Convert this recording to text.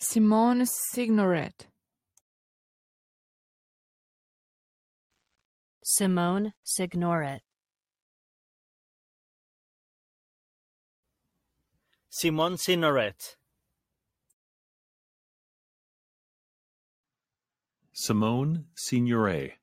Simone Signoret. Simone Signoret. Simone Signoret. Simone Signoret.